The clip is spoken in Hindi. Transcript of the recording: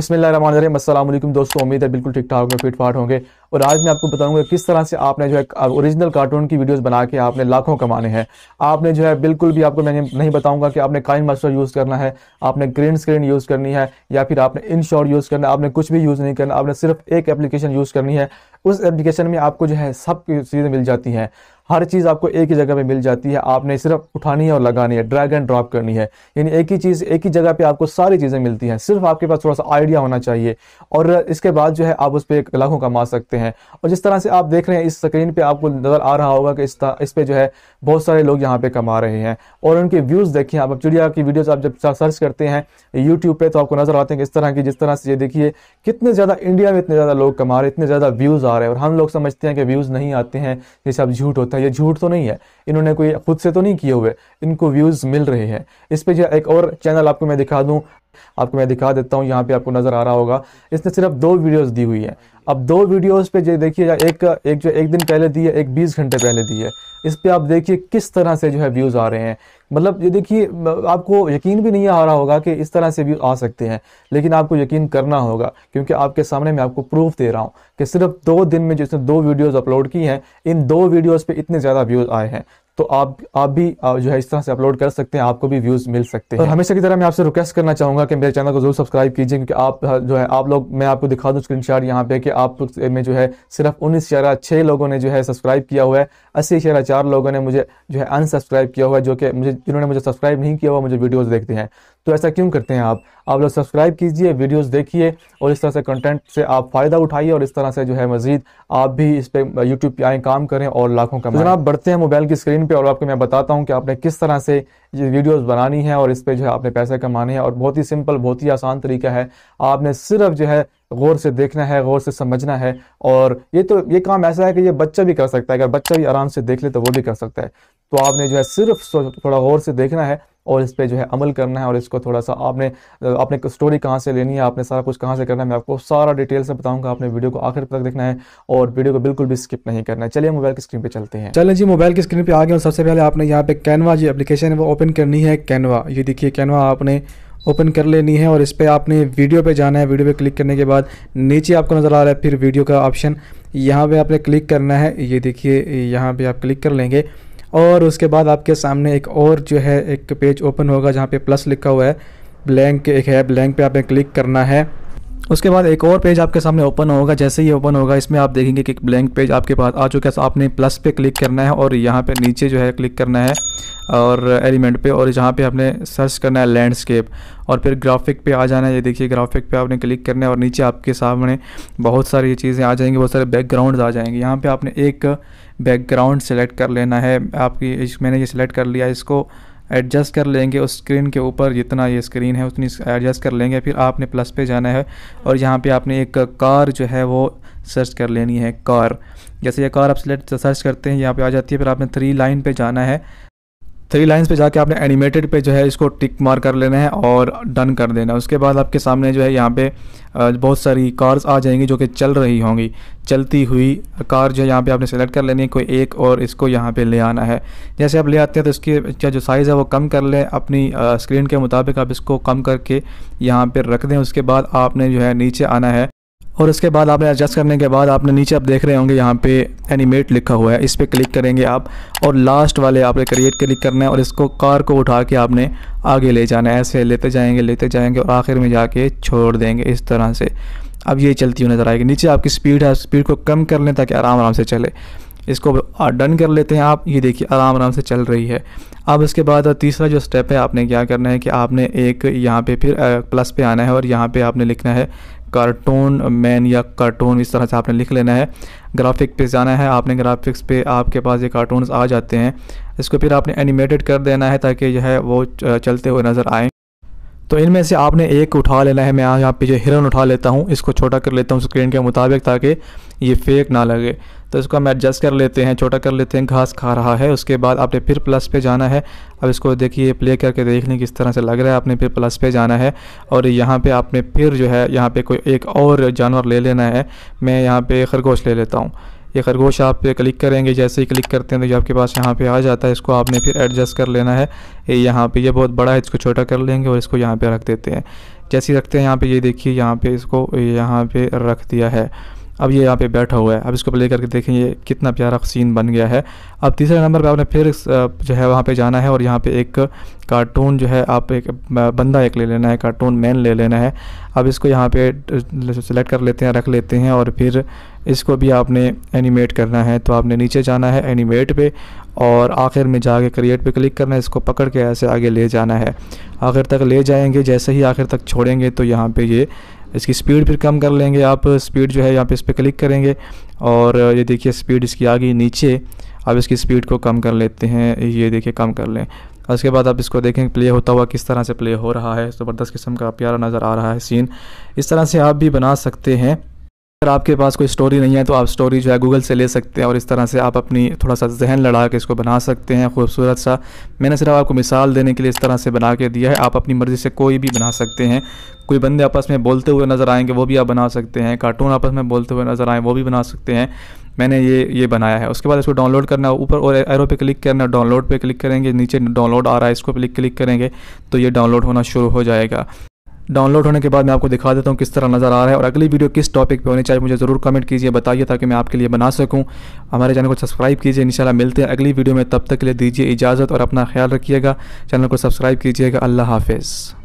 बसमिल दोस्तों उम्मीद है बिल्कुल ठीक ठाक होंगे फिट फाट होंगे और आज मैं आपको बताऊंगा किस तरह से आपने जो है ओरिजिनल कार्टून की वीडियोस बना के आपने लाखों कमाने हैं आपने जो है बिल्कुल भी आपको मैंने नहीं बताऊंगा कि आपने काइन मास्टर यूज़ करना है आपने ग्रीन स्क्रीन यूज़ करनी है या फिर आपने इन शॉर्ट यूज़ करना है आपने कुछ भी यूज़ नहीं करना आपने सिर्फ एक एप्लीकेशन यूज़ करनी है उस एप्लीकेशन में आपको जो है सब चीज़ें मिल जाती हैं हर चीज़ आपको एक ही जगह पे मिल जाती है आपने सिर्फ उठानी है और लगानी है ड्रैग एंड ड्रॉप करनी है यानी एक ही चीज़ एक ही जगह पे आपको सारी चीज़ें मिलती हैं सिर्फ आपके पास थोड़ा सा आइडिया होना चाहिए और इसके बाद जो है आप उस पर लाखों कमा सकते हैं हैं और जिस तरह से आप देख रहे हैं इस स्क्रीन पे आपको नज़र आ रहा होगा कि इस इस पे जो है बहुत सारे लोग यहाँ पे कमा रहे हैं और उनके व्यूज़ देखिए आप चिड़िया की वीडियोस आप जब सर्च करते हैं यूट्यूब पे तो आपको नज़र आते हैं कि इस तरह की जिस तरह से ये देखिए कितने ज़्यादा इंडिया में इतने ज़्यादा लोग कमा रहे हैं इतने ज़्यादा व्यूज़ आ रहे हैं और हम लोग समझते हैं कि व्यूज़ नहीं आते हैं जैसे अब झूठ होता है ये झूठ तो नहीं है इन्होंने कोई खुद से तो नहीं किए हुए इनको व्यूज़ मिल रहे हैं इस पर जो एक और चैनल आपको मैं दिखा दूँ आपको मैं दिखा देता हूँ यहाँ पे आपको नज़र आ रहा होगा इसने सिर्फ दो वीडियोस दी हुई है अब दो वीडियोस पे जो देखिए एक एक जो एक दिन पहले दी है एक बीस घंटे पहले दी है इस पे आप देखिए किस तरह से जो है व्यूज़ आ रहे हैं मतलब ये देखिए आपको यकीन भी नहीं आ रहा होगा कि इस तरह से व्यूज़ आ सकते हैं लेकिन आपको यकीन करना होगा क्योंकि आपके सामने मैं आपको प्रूफ दे रहा हूँ कि सिर्फ दो दिन में जिसने दो वीडियोज़ अपलोड की हैं इन दो वीडियोज़ पे इतने ज़्यादा व्यूज़ आए हैं तो आप आप भी जो है इस तरह से अपलोड कर सकते हैं आपको भी व्यूज मिल सकते हैं और हमेशा की तरह मैं आपसे रिक्वेस्ट करना चाहूंगा कि मेरे चैनल को जरूर सब्सक्राइब कीजिए क्योंकि आप हाँ, जो है आप लोग मैं आपको दिखा दूं शॉट यहाँ पे कि आप में जो है सिर्फ उन्नीस इशारा छः लोगों ने जो है सब्सक्राइब किया हुआ है अस्सी इशारा चार लोगों ने मुझे जो है अनसब्सक्राइब किया हुआ है जो कि मुझे जिन्होंने मुझे सब्सक्राइब नहीं किया हुआ मुझे वीडियोज़ देखते हैं तो ऐसा क्यों करते हैं आप आप लोग सब्सक्राइब कीजिए वीडियोस देखिए और इस तरह से कंटेंट से आप फ़ायदा उठाइए और इस तरह से जो है मजीद आप भी इस पर यूट्यूब पर आए काम करें और लाखों का आप तो बढ़ते हैं मोबाइल की स्क्रीन पर और आपको मैं बताता हूँ कि आपने किस तरह से ये वीडियोज़ बनानी है और इस पर जो है आपने पैसे कमाने हैं और बहुत ही सिंपल बहुत ही आसान तरीका है आपने सिर्फ जो है गौर से देखना है गौर से समझना है और ये तो ये काम ऐसा है कि ये बच्चा भी कर सकता है अगर बच्चा भी आराम से देख ले तो वो भी कर सकता है तो आपने जो है सिर्फ थोड़ा गौर से देखना है और इस पर जो है अमल करना है और इसको थोड़ा सा आपने आपने स्टोरी कहाँ से लेनी है आपने सारा कुछ कहाँ से करना है मैं आपको सारा डिटेल से बताऊंगा आपने वीडियो को आखिर तक देखना है और वीडियो को बिल्कुल भी स्किप नहीं करना है चलिए मोबाइल की स्क्रीन पे चलते हैं चलें जी मोबाइल की स्क्रीन पे आ गए और सबसे पहले आपने यहाँ पे कैनवा जो एप्लीकेशन है वो ओपन करनी है कैनवा ये देखिए कैनवा आपने ओपन कर लेनी है और इस पर आपने वीडियो पे जाना है वीडियो पे क्लिक करने के बाद नीचे आपको नज़र आ रहा है फिर वीडियो का ऑप्शन यहाँ पे आपने क्लिक करना है ये देखिए यहाँ पे आप क्लिक कर लेंगे और उसके बाद आपके सामने एक और जो है एक पेज ओपन होगा जहाँ पे प्लस लिखा हुआ है ब्लैंक एक है ब्लैंक पे आपने क्लिक करना है उसके बाद एक और पेज आपके सामने ओपन होगा जैसे ही ओपन होगा इसमें आप देखेंगे कि ब्लैंक पेज आपके पास आ चुका है तो आपने प्लस पे क्लिक करना है और यहाँ पर नीचे जो है क्लिक करना है और एलिमेंट पे और जहाँ पे आपने सर्च करना है लैंडस्केप और फिर ग्राफिक पे आ जाना है ये देखिए ग्राफिक पे आपने क्लिक करना है और नीचे आपके सामने बहुत सारी चीज़ें आ जाएंगी बहुत सारे बैकग्राउंड आ जाएंगे यहाँ पर आपने एक बैकग्राउंड सेलेक्ट कर लेना है आपकी मैंने ये सिलेक्ट कर लिया इसको एडजस्ट कर लेंगे उस स्क्रीन के ऊपर जितना ये स्क्रीन है उतनी एडजस्ट कर लेंगे फिर आपने प्लस पे जाना है और यहाँ पे आपने एक कार जो है वो सर्च कर लेनी है कार जैसे ये कार आप सिलेक्ट सर्च करते हैं यहाँ पे आ जाती है फिर आपने थ्री लाइन पे जाना है थ्री लाइन्स पे जाके आपने एनिमेटेड पे जो है इसको टिक मार कर लेना है और डन कर देना उसके बाद आपके सामने जो है यहाँ पे बहुत सारी कार्स आ जाएंगी जो कि चल रही होंगी चलती हुई कार जो है यहाँ पे आपने सेलेक्ट कर लेनी है कोई एक और इसको यहाँ पे ले आना है जैसे आप ले आते हैं तो इसकी क्या जो साइज़ है वो कम कर लें अपनी स्क्रीन के मुताबिक आप इसको कम करके यहाँ पर रख दें उसके बाद आपने जो है नीचे आना है और उसके बाद आपने एडजस्ट करने के बाद आपने नीचे आप देख रहे होंगे यहाँ पे एनिमेट लिखा हुआ है इस पर क्लिक करेंगे आप और लास्ट वाले आपने क्रिएट क्लिक करना है और इसको कार को उठा के आपने आगे ले जाना है ऐसे लेते जाएंगे लेते जाएंगे और आखिर में जाके छोड़ देंगे इस तरह से अब ये चलती हुई नज़र आएगी नीचे आपकी स्पीड है स्पीड को कम कर लें ताकि आराम आराम से चले इसको डन कर लेते हैं आप ये देखिए आराम आराम से चल रही है अब इसके बाद तीसरा जो स्टेप है आपने क्या करना है कि आपने एक यहाँ पे फिर प्लस पे आना है और यहाँ पे आपने लिखना है कार्टून मैन या कार्टून इस तरह से आपने लिख लेना है ग्राफिक पे जाना है आपने ग्राफिक्स पे आपके पास ये कार्टून आ जाते हैं इसको फिर आपने एनिमेटेड कर देना है ताकि जो है वो चलते हुए नज़र आए तो इनमें से आपने एक उठा लेना है मैं यहाँ पे जो हिरन उठा लेता हूँ इसको छोटा कर लेता हूँ स्क्रीन के मुताबिक ताकि ये फेक ना लगे तो इसको हम एडजस्ट कर लेते हैं छोटा कर लेते हैं घास खा रहा है उसके बाद आपने फिर प्लस पे जाना है अब इसको देखिए प्ले करके देखने किस तरह से लग रहा है आपने फिर प्लस पे जाना है और यहाँ पे आपने फिर जो है यहाँ पे कोई एक और जानवर ले लेना है मैं यहाँ पे खरगोश ले लेता हूँ ये खरगोश आप पे क्लिक करेंगे जैसे ही क्लिक करते हैं तो ये आपके पास यहाँ पे आ जाता है इसको आपने फिर एडजस्ट कर लेना है यहाँ पे ये बहुत बड़ा है इसको छोटा कर लेंगे और इसको यहाँ पे रख देते हैं जैसे ही रखते हैं यहाँ पे ये देखिए यहाँ पे इसको यहाँ पे रख दिया है अब ये यहाँ पे बैठा हुआ है अब इसको प्ले करके देखें ये कितना प्यारा सीन बन गया है अब तीसरे नंबर पे आपने फिर जो है वहाँ पे जाना है और यहाँ पे एक कार्टून जो है आप एक बंदा एक ले लेना है कार्टून मैन ले लेना है अब इसको यहाँ पे सेलेक्ट कर लेते हैं रख लेते हैं और फिर इसको भी आपने एनिमेट करना है तो आपने नीचे जाना है एनिमेट पे और आखिर में जाके क्रिएट पे क्लिक करना है इसको पकड़ के ऐसे आगे ले जाना है आखिर तक ले जाएंगे जैसे ही आखिर तक छोड़ेंगे तो यहाँ पे ये इसकी स्पीड फिर कम कर लेंगे आप स्पीड जो है यहाँ पे इस पर क्लिक करेंगे और ये देखिए स्पीड इसकी आ गई नीचे अब इसकी स्पीड को कम कर लेते हैं ये देखिए कम कर लें उसके बाद आप इसको देखें प्ले होता हुआ किस तरह से प्ले हो रहा है ज़बरदस्त किस्म का प्यारा नज़र आ रहा है सीन इस तरह से आप भी बना सकते हैं अगर आपके पास कोई स्टोरी नहीं है तो आप स्टोरी जो है गूगल से ले सकते हैं और इस तरह से आप अपनी थोड़ा सा जहन लड़ा के इसको बना सकते हैं खूबसूरत सा मैंने सिर्फ आपको मिसाल देने के लिए इस तरह से बना के दिया है आप अपनी मर्ज़ी से कोई भी बना सकते हैं कोई बंदे आपस में बोलते हुए नज़र आएंगे वो भी आप बना सकते हैं कार्टून आपस में बोलते हुए नज़र आएँ वो भी बना सकते हैं मैंने ये ये बनाया है उसके बाद इसको डाउनलोड करना ऊपर और एरो पे क्लिक करना डाउनलोड पे क्लिक करेंगे नीचे डाउनलोड आ रहा है इसको क्लिक क्लिक करेंगे तो ये डाउनलोड होना शुरू हो जाएगा डाउनलोड होने के बाद मैं आपको दिखा देता हूँ किस तरह नज़र आ रहा है और अगली वीडियो किस टॉपिक पे होनी चाहिए मुझे ज़रूर कमेंट कीजिए बताइए ताकि मैं आपके लिए बना सकूँ हमारे चैनल को सब्सक्राइब कीजिए इनशाला मिलते हैं अगली वीडियो में तब तक के लिए दीजिए इजाज़त और अपना ख्याल रखिएगा चैनल को सब्सक्राइब कीजिएगा अल्लाह हाफिज़